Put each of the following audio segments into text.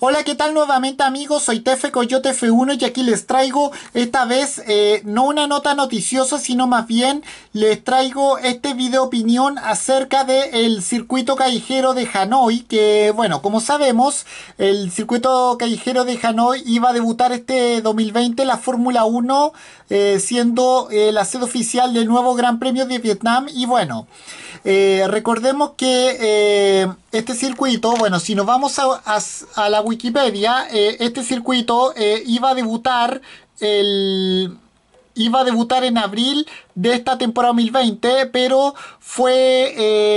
Hola, ¿qué tal nuevamente amigos? Soy Tefe Coyote F1 y aquí les traigo esta vez eh, no una nota noticiosa, sino más bien les traigo este video opinión acerca del circuito callejero de Hanoi, que bueno, como sabemos, el circuito callejero de Hanoi iba a debutar este 2020 la Fórmula 1, eh, siendo eh, la sede oficial del nuevo Gran Premio de Vietnam y bueno, recordemos que este circuito, bueno, si nos vamos a, a la Wikipedia, eh, este circuito eh, iba a debutar el iba a debutar en abril de esta temporada 2020, pero fue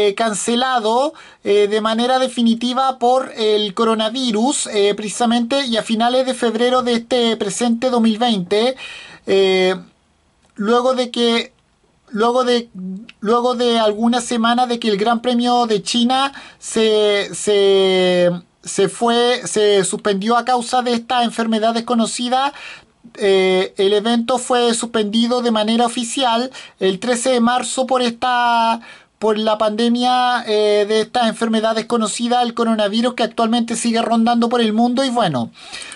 eh, cancelado de manera definitiva por el coronavirus, precisamente, y a finales de febrero de este presente 2020, luego de que... Luego de, luego de algunas semanas de que el Gran Premio de China se, se se fue, se suspendió a causa de esta enfermedad desconocida. Eh, el evento fue suspendido de manera oficial el 13 de marzo por esta por la pandemia eh, de esta enfermedad desconocida, el coronavirus que actualmente sigue rondando por el mundo. Y bueno,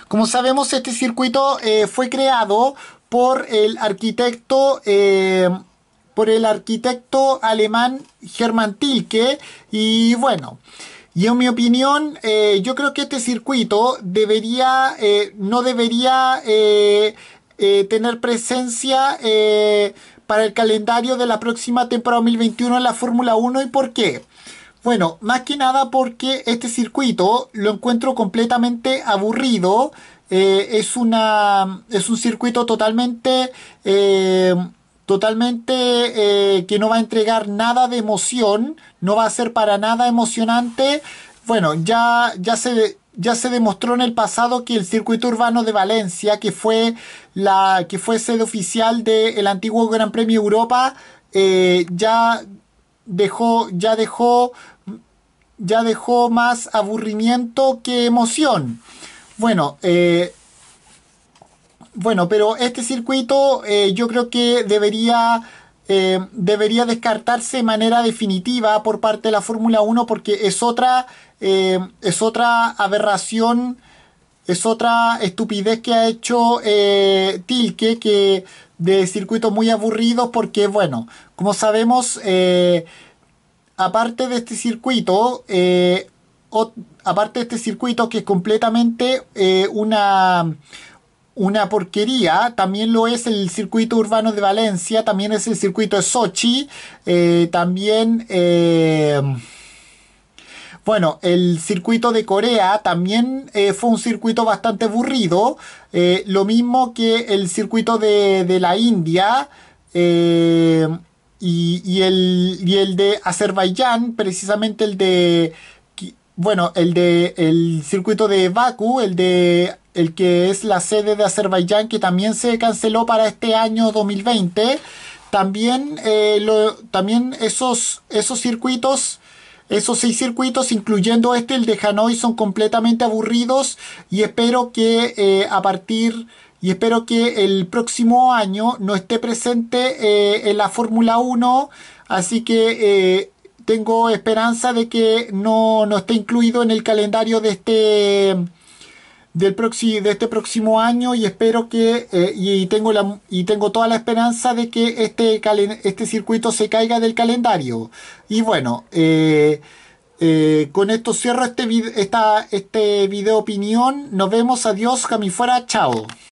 como sabemos, este circuito eh, fue creado por el arquitecto por el arquitecto alemán Germán Tilke. Y bueno, y en mi opinión, eh, yo creo que este circuito debería, eh, no debería eh, tener presencia para el calendario de la próxima temporada 2021 en la Fórmula 1. ¿Y por qué? Bueno, más que nada porque este circuito lo encuentro completamente aburrido. es, una, es un circuito totalmente totalmente eh, que no va a entregar nada de emoción, no va a ser para nada emocionante. Bueno, ya, ya se ya se demostró en el pasado que el circuito urbano de Valencia, que fue la que fue sede oficial del antiguo Gran Premio Europa, eh, ya dejó ya dejó ya dejó más aburrimiento que emoción. Bueno, eh, bueno, pero este circuito eh, yo creo que debería, eh, debería descartarse de manera definitiva por parte de la Fórmula 1 porque es otra, eh, es otra aberración, es otra estupidez que ha hecho Tilke que de circuitos muy aburridos porque, bueno, como sabemos, aparte de este circuito, aparte de este circuito que es completamente una una porquería, también lo es el circuito urbano de Valencia, también es el circuito de Sochi, eh, también... Eh, bueno, el circuito de Corea también eh, fue un circuito bastante aburrido, lo mismo que el circuito de, la India, y, el, y el de Azerbaiyán, precisamente el de, bueno, el de el circuito de Baku, el de el que es la sede de Azerbaiyán, que también se canceló para este año 2020. También, eh, también esos, esos circuitos, esos seis circuitos, incluyendo este, el de Hanoi, son completamente aburridos y espero que eh, a partir... Y espero que el próximo año no esté presente eh, en la Fórmula 1. Así que tengo esperanza de que no, no esté incluido en el calendario de este, del de este próximo año y espero que eh, y tengo la y tengo toda la esperanza de que este este circuito se caiga del calendario y bueno eh, eh, con esto cierro este vid esta, este video opinión nos vemos adiós cami fuera chao